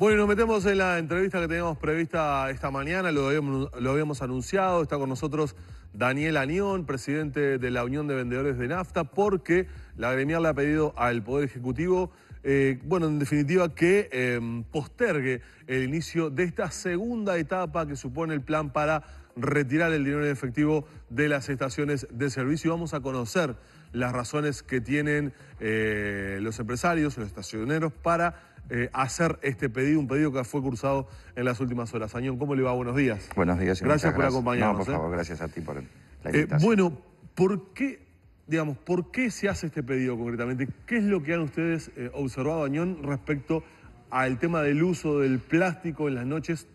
Bueno, nos metemos en la entrevista que teníamos prevista esta mañana, lo habíamos, anunciado, está con nosotros Daniel Añón, presidente de la Unión de Vendedores de Nafta, porque la gremial le ha pedido al Poder Ejecutivo, eh, bueno, en definitiva, que em, postergue el inicio de esta segunda etapa que supone el plan para retirar el dinero en efectivo de las estaciones de servicio. Vamos a conocer las razones que tienen eh, los empresarios, los estacioneros, para eh, hacer este pedido, un pedido que fue cursado en las últimas horas. Añón, ¿cómo le va? Buenos días. Buenos días. señor. gracias por acompañarnos. No, por ¿eh? favor, gracias a ti por la eh, invitación. bueno, ¿por qué, digamos, por qué se hace este pedido concretamente? ¿Qué es lo que han ustedes observado, Añón, respecto al tema del uso del plástico en las noches,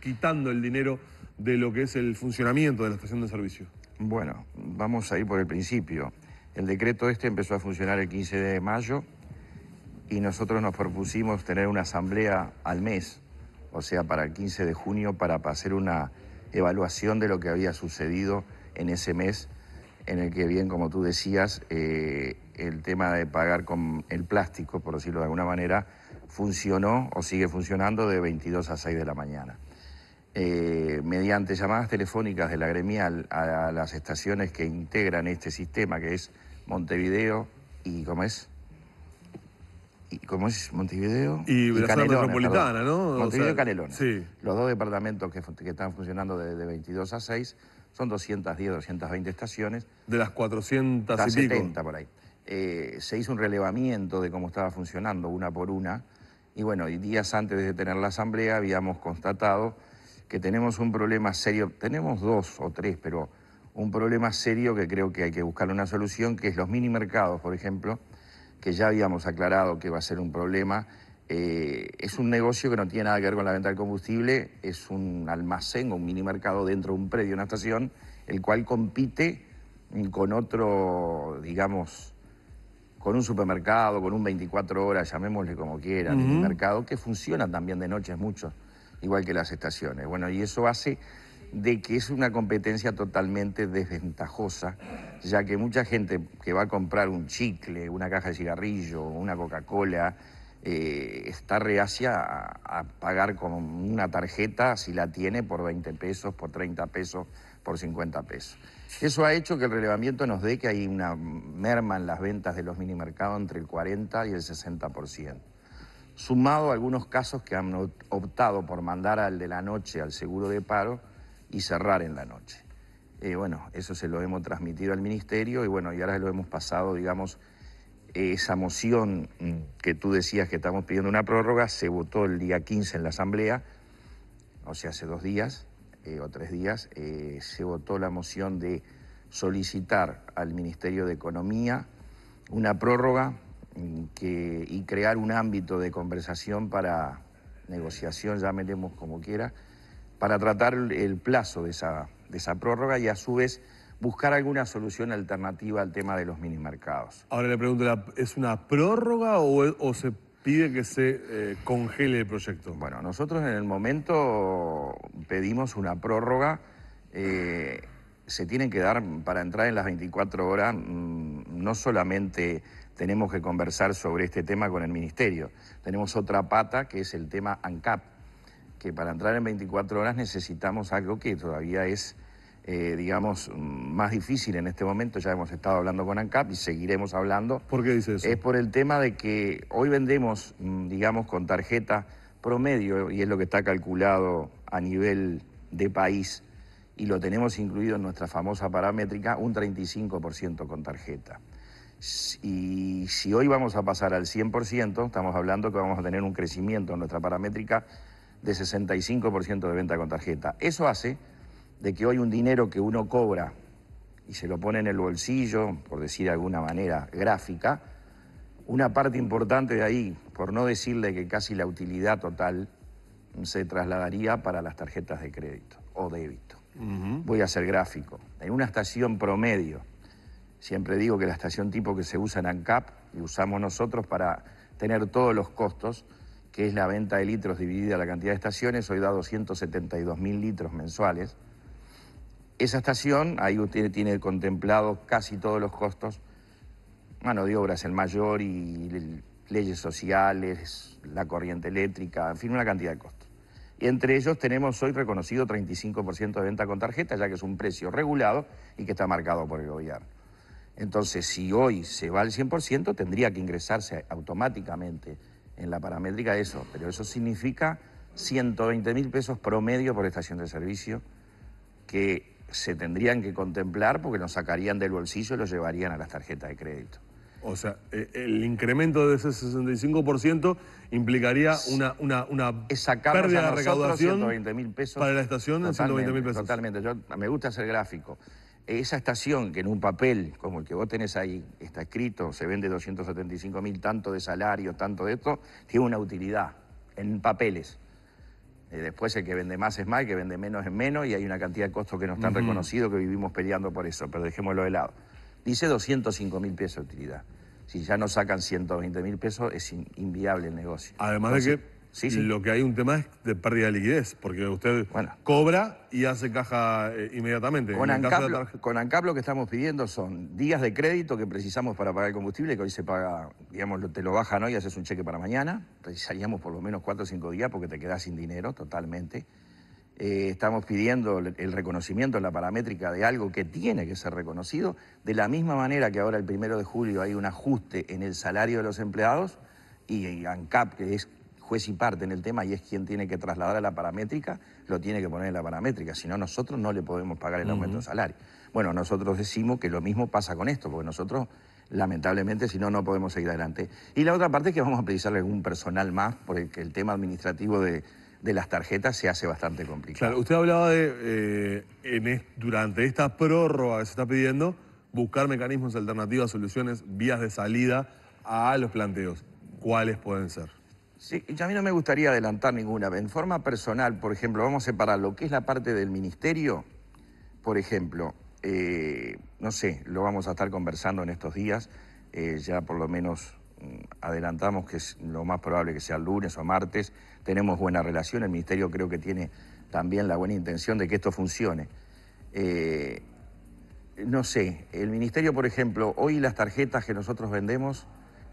quitando el dinero de lo que es el funcionamiento de la estación de servicio? Bueno, vamos a ir por el principio. El decreto este empezó a funcionar el 15 de mayo y nosotros nos propusimos tener una asamblea al mes, o sea, para el 15 de junio, para hacer una evaluación de lo que había sucedido en ese mes en el que, bien, como tú decías, eh, el tema de pagar con el plástico, por decirlo de alguna manera, funcionó o sigue funcionando de 22 a 6 de la mañana. Eh, mediante llamadas telefónicas de la gremial a las estaciones que integran este sistema, que es Montevideo y, ¿cómo es? ¿Cómo es Montevideo? Y, la metropolitana, ¿no? Montevideo y Canelona. Sí. Los dos departamentos que, están funcionando de, 22 a 6 son 210, 220 estaciones. De las 400 70 por ahí. Eh, se hizo un relevamiento de cómo estaba funcionando una por una. Y bueno, días antes de tener la asamblea habíamos constatado que tenemos un problema serio. Tenemos dos o tres, pero un problema serio que creo que hay que buscar una solución, que es los mini mercados, por ejemplo que ya habíamos aclarado que va a ser un problema. Eh, es un negocio que no tiene nada que ver con la venta del combustible, es un almacén o un mini mercado dentro de un predio, una estación, el cual compite con otro, digamos, con un supermercado, con un 24 horas, llamémosle como quieran, un mercado que funciona también de noches mucho, igual que las estaciones. Bueno, y eso hace de que es una competencia totalmente desventajosa, ya que mucha gente que va a comprar un chicle, una caja de cigarrillo, una Coca-Cola, eh, está reacia a, pagar con una tarjeta, si la tiene, por 20 pesos, por 30 pesos, por 50 pesos. Eso ha hecho que el relevamiento nos dé que hay una merma en las ventas de los minimercados entre el 40 y el 60%. Sumado a algunos casos que han optado por mandar al de la noche al seguro de paro, y cerrar en la noche. Eh, bueno, eso se lo hemos transmitido al ministerio y bueno, y ahora lo hemos pasado, digamos, esa moción mm, que tú decías que estamos pidiendo una prórroga se votó el día 15 en la Asamblea, o sea, hace dos días eh, o tres días, eh, se votó la moción de solicitar al Ministerio de Economía una prórroga mm, que, y crear un ámbito de conversación para negociación, llamémoslo como quiera, para tratar el plazo de esa, de esa prórroga y a su vez buscar alguna solución alternativa al tema de los mercados. Ahora le pregunto, ¿es una prórroga o, se pide que se eh, congele el proyecto? Bueno, nosotros en el momento pedimos una prórroga. Eh, se tienen que dar para entrar en las 24 horas. Mm, no solamente tenemos que conversar sobre este tema con el Ministerio, tenemos otra pata que es el tema ANCAP que para entrar en 24 horas necesitamos algo que todavía es, eh, digamos, más difícil en este momento. Ya hemos estado hablando con ANCAP y seguiremos hablando. ¿Por qué dice eso? Es por el tema de que hoy vendemos, mm, digamos, con tarjeta promedio, y es lo que está calculado a nivel de país, y lo tenemos incluido en nuestra famosa paramétrica, un 35% con tarjeta. Y si hoy vamos a pasar al 100%, estamos hablando que vamos a tener un crecimiento en nuestra paramétrica de 65% de venta con tarjeta. Eso hace de que hoy un dinero que uno cobra y se lo pone en el bolsillo, por decir de alguna manera gráfica, una parte importante de ahí, por no decirle que casi la utilidad total, se trasladaría para las tarjetas de crédito o débito. Voy a ser gráfico. En una estación promedio, siempre digo que la estación tipo que se usa en ANCAP y usamos nosotros para tener todos los costos, que es la venta de litros dividida la cantidad de estaciones, hoy da 272.000 mil litros mensuales. Esa estación, ahí usted tiene contemplado casi todos los costos, mano de obras el mayor y leyes sociales, la corriente eléctrica, en fin, una cantidad de costos. Y entre ellos tenemos hoy reconocido 35% de venta con tarjeta, ya que es un precio regulado y que está marcado por el gobierno. Entonces, si hoy se va al 100%, tendría que ingresarse automáticamente en la paramétrica eso, pero eso significa 120 mil pesos promedio por estación de servicio que se tendrían que contemplar porque nos sacarían del bolsillo y lo llevarían a las tarjetas de crédito. O sea, eh, el incremento de ese 65% implicaría una, una, una pérdida de recaudación pesos para la estación en 120.000 pesos. Totalmente, yo me gusta hacer gráfico esa estación que en un papel como el que vos tenés ahí está escrito, se vende 275 mil, tanto de salario, tanto de esto, tiene una utilidad en papeles. Eh, después el que vende más es más, el que vende menos es menos y hay una cantidad de costos que no están reconocidos que vivimos peleando por eso, pero dejémoslo de lado. Dice 205 mil pesos de utilidad. Si ya no sacan 120 mil pesos es inviable el negocio. Además de que Sí, Lo que hay un tema es de pérdida de liquidez, porque usted cobra y hace caja eh, inmediatamente. Con ANCAP, lo, que estamos pidiendo son días de crédito que precisamos para pagar el combustible, que hoy se paga, digamos, te lo bajan hoy y haces un cheque para mañana. Precisaríamos por lo menos cuatro o cinco días porque te quedas sin dinero totalmente. Eh, estamos pidiendo el reconocimiento en la paramétrica de algo que tiene que ser reconocido. De la misma manera que ahora el primero de julio hay un ajuste en el salario de los empleados y ANCAP, que es juez y parte en el tema y es quien tiene que trasladar a la paramétrica, lo tiene que poner en la paramétrica, si no nosotros no le podemos pagar el aumento de salario. Bueno, nosotros decimos que lo mismo pasa con esto, porque nosotros lamentablemente, si no, no podemos seguir adelante. Y la otra parte es que vamos a precisar algún personal más, porque el tema administrativo de, las tarjetas se hace bastante complicado. Claro, usted hablaba de, eh, en durante esta prórroga que se está pidiendo, buscar mecanismos alternativos, soluciones, vías de salida a los planteos. ¿Cuáles pueden ser? Sí, y a mí no me gustaría adelantar ninguna. En forma personal, por ejemplo, vamos a separar lo que es la parte del ministerio, por ejemplo, eh, no sé, lo vamos a estar conversando en estos días, eh, ya por lo menos mm, adelantamos que es lo más probable que sea el lunes o martes, tenemos buena relación, el Ministerio creo que tiene también la buena intención de que esto funcione. Eh, no sé, el Ministerio, por ejemplo, hoy las tarjetas que nosotros vendemos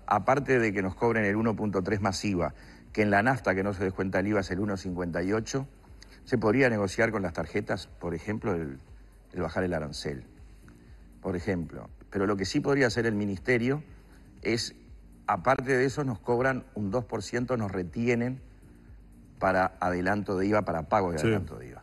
aparte de que nos cobren el 1.3 masiva, que en la nafta que no se descuenta el IVA es el 1.58, se podría negociar con las tarjetas, por ejemplo, el, bajar el arancel, por ejemplo. Pero lo que sí podría hacer el Ministerio es, aparte de eso, nos cobran un 2%, nos retienen para adelanto de IVA, para pago de adelanto de IVA.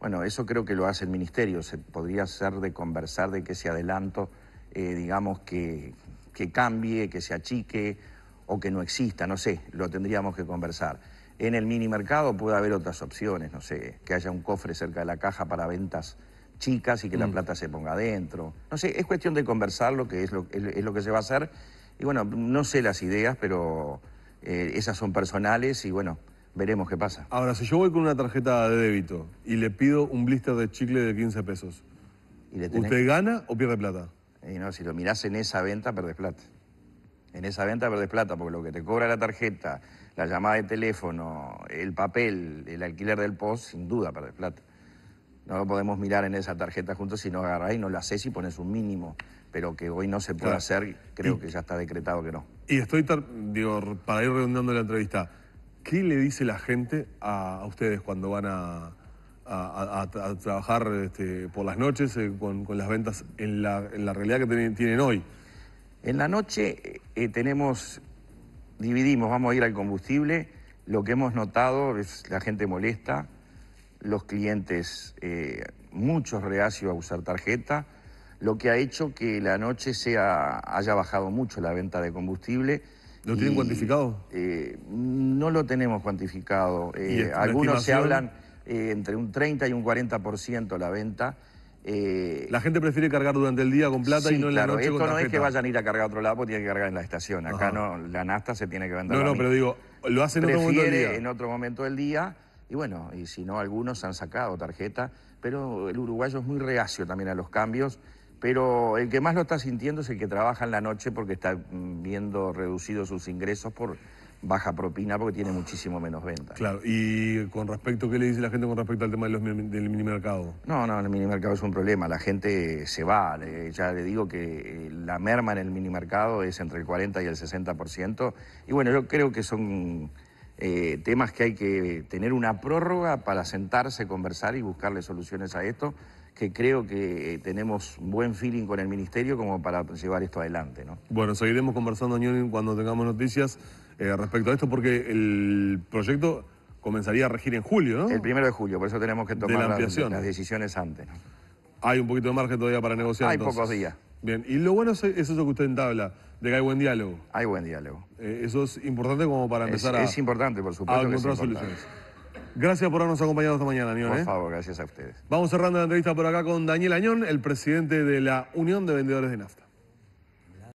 Bueno, eso creo que lo hace el Ministerio. Se podría hacer de conversar de que ese adelanto, eh, digamos, que, que cambie, que se achique o que no exista, no sé, lo tendríamos que conversar. En el mini mercado puede haber otras opciones, no sé, que haya un cofre cerca de la caja para ventas chicas y que la mm. plata se ponga adentro. No sé, es cuestión de conversar lo que es lo, que se va a hacer. Y bueno, no sé las ideas, pero eh, esas son personales y bueno, veremos qué pasa. Ahora, si yo voy con una tarjeta de débito y le pido un blister de chicle de 15 pesos, ¿usted gana o pierde plata? no, si lo mirás en esa venta, perdes plata. En esa venta perdés plata, porque lo que te cobra la tarjeta, la llamada de teléfono, el papel, el alquiler del post, sin duda perdés plata. No lo podemos mirar en esa tarjeta juntos si no agarrás y no la haces y pones un mínimo. Pero que hoy no se puede hacer, creo que ya está decretado que no. Y estoy, digo, para ir redondeando la entrevista, ¿qué le dice la gente a ustedes cuando van a a, trabajar este, por las noches eh, con, las ventas en la, realidad que tienen hoy? En la noche eh, eh, tenemos, dividimos, vamos a ir al combustible. Lo que hemos notado es la gente molesta, los clientes, muchos reacios a usar tarjeta, lo que ha hecho que la noche sea, haya bajado mucho la venta de combustible. ¿Lo tienen cuantificado? no lo tenemos cuantificado. algunos se hablan eh, entre un 30 y un 40% la venta. Eh, la gente prefiere cargar durante el día con plata y no en la noche esto no es que vayan a ir a cargar a otro lado porque tienen que cargar en la estación. Acá no, la Nasta se tiene que vender. No, no, pero digo, lo hacen en otro momento del día. en otro momento del día. Y bueno, y si no, algunos han sacado tarjeta, pero el uruguayo es muy reacio también a los cambios. Pero el que más lo está sintiendo es el que trabaja en la noche porque está mm, viendo reducidos sus ingresos por baja propina porque tiene muchísimo menos ventas Claro, y con respecto, ¿qué le dice la gente con respecto al tema del minimercado? No, no, el minimercado es un problema, la gente se va, ya le digo que eh, la merma en el minimercado es entre el 40 y el 60%, y bueno, yo creo que son eh, temas que hay que tener una prórroga para sentarse, conversar y buscarle soluciones a esto, que creo que eh, tenemos buen feeling con el Ministerio como para llevar esto adelante. ¿no? Bueno, seguiremos conversando, ñuri, cuando tengamos noticias. Eh, respecto a esto, porque el proyecto comenzaría a regir en julio, ¿no? El primero de julio, por eso tenemos que tomar las, decisiones antes. Hay un poquito de margen todavía para negociar. Hay pocos días. Bien, y lo bueno es, eso que usted entabla, de que hay buen diálogo. Hay buen diálogo. Eh, eso es importante como para empezar a... Es importante, por supuesto. encontrar soluciones. Gracias por habernos acompañado esta mañana, Añón. Por ¿eh? favor, gracias a ustedes. Vamos cerrando la entrevista por acá con Daniel Añón, el presidente de la Unión de Vendedores de Nafta.